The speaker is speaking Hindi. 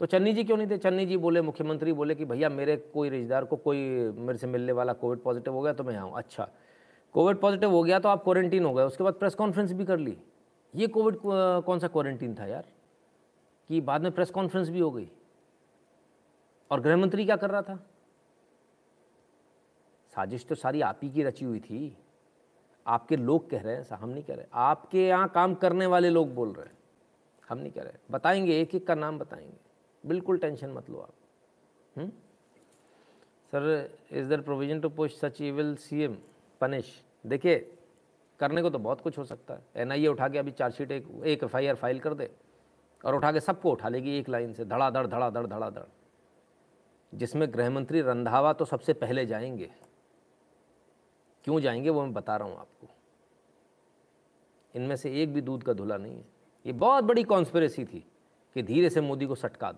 तो चन्नी जी क्यों नहीं थे चन्नी जी बोले मुख्यमंत्री बोले कि भैया मेरे कोई रिश्तेदार को कोई मेरे से मिलने वाला कोविड पॉजिटिव हो गया तो मैं आऊँ अच्छा कोविड पॉजिटिव हो गया तो आप क्वारंटीन हो गए उसके बाद प्रेस कॉन्फ्रेंस भी कर ली ये कोविड कौन सा क्वारंटीन था यार कि बाद में प्रेस कॉन्फ्रेंस भी हो गई और गृहमंत्री क्या कर रहा था साजिश तो सारी आप ही की रची हुई थी आपके लोग कह रहे हैं हम नहीं कह रहे आपके यहाँ काम करने वाले लोग बोल रहे हैं हम नहीं कह रहे बताएंगे एक एक का नाम बताएंगे बिल्कुल टेंशन मत लो आप hmm? Sir is there provision to push such evil C M punish देखिए करने को तो बहुत कुछ हो सकता है एन आई ए उठा के अभी चार्जशीट एक एक एफ आई आर फाइल कर दे और उठा के सबको उठा लेगी एक लाइन से धड़ाधड़ धड़ाधड़ धड़ाधड़ जिसमें गृहमंत्री रंधावा तो सबसे पहले जाएंगे क्यों जाएंगे वो मैं बता रहा हूँ आपको इनमें से एक भी दूध का धुला नहीं है ये बहुत बड़ी कॉन्स्परेसी थी कि धीरे से मोदी को सटका